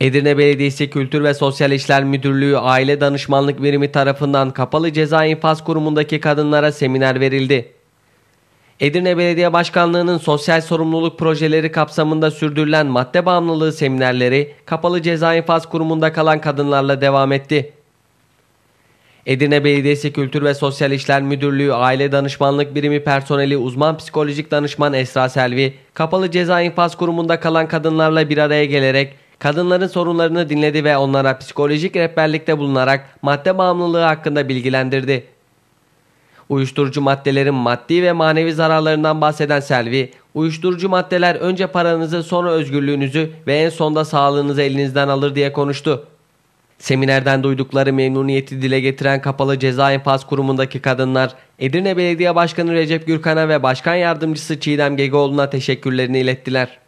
Edirne Belediyesi Kültür ve Sosyal İşler Müdürlüğü Aile Danışmanlık Birimi tarafından kapalı ceza infaz kurumundaki kadınlara seminer verildi. Edirne Belediye Başkanlığı'nın sosyal sorumluluk projeleri kapsamında sürdürülen madde bağımlılığı seminerleri kapalı ceza infaz kurumunda kalan kadınlarla devam etti. Edirne Belediyesi Kültür ve Sosyal İşler Müdürlüğü Aile Danışmanlık Birimi personeli uzman psikolojik danışman Esra Selvi, kapalı ceza infaz kurumunda kalan kadınlarla bir araya gelerek Kadınların sorunlarını dinledi ve onlara psikolojik rehberlikte bulunarak madde bağımlılığı hakkında bilgilendirdi. Uyuşturucu maddelerin maddi ve manevi zararlarından bahseden Selvi, uyuşturucu maddeler önce paranızı sonra özgürlüğünüzü ve en sonda sağlığınızı elinizden alır diye konuştu. Seminerden duydukları memnuniyeti dile getiren Kapalı Ceza infaz Kurumu'ndaki kadınlar Edirne Belediye Başkanı Recep Gürkan'a ve Başkan Yardımcısı Çiğdem Gegoğlu'na teşekkürlerini ilettiler.